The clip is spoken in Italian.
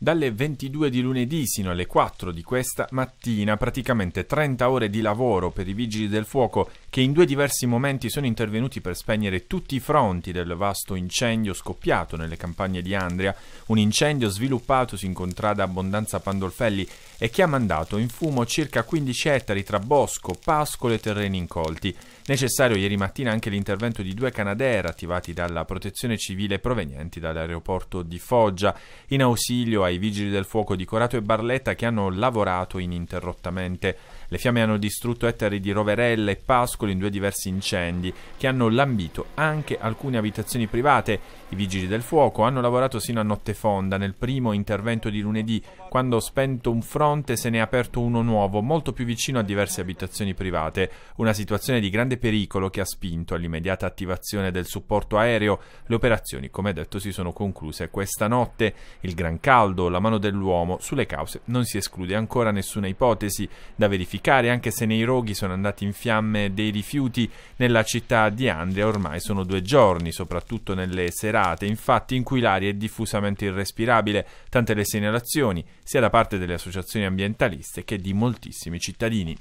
dalle 22 di lunedì sino alle 4 di questa mattina, praticamente 30 ore di lavoro per i vigili del fuoco che in due diversi momenti sono intervenuti per spegnere tutti i fronti del vasto incendio scoppiato nelle campagne di Andria, un incendio sviluppatosi in contrada Abbondanza Pandolfelli e che ha mandato in fumo circa 15 ettari tra bosco, pascolo e terreni incolti. Necessario ieri mattina anche l'intervento di due Canadair attivati dalla protezione civile provenienti dall'aeroporto di Foggia in ausilio ai vigili del fuoco di Corato e Barletta che hanno lavorato ininterrottamente. Le fiamme hanno distrutto ettari di Roverella e Pascoli in due diversi incendi che hanno lambito anche alcune abitazioni private. I vigili del fuoco hanno lavorato sino a notte fonda nel primo intervento di lunedì, quando spento un fronte se ne è aperto uno nuovo, molto più vicino a diverse abitazioni private. Una situazione di grande pericolo che ha spinto all'immediata attivazione del supporto aereo. Le operazioni, come detto, si sono concluse questa notte. Il gran caldo riguardo la mano dell'uomo, sulle cause non si esclude ancora nessuna ipotesi da verificare, anche se nei roghi sono andati in fiamme dei rifiuti nella città di Andria ormai sono due giorni, soprattutto nelle serate, infatti in cui l'aria è diffusamente irrespirabile, tante le segnalazioni sia da parte delle associazioni ambientaliste che di moltissimi cittadini.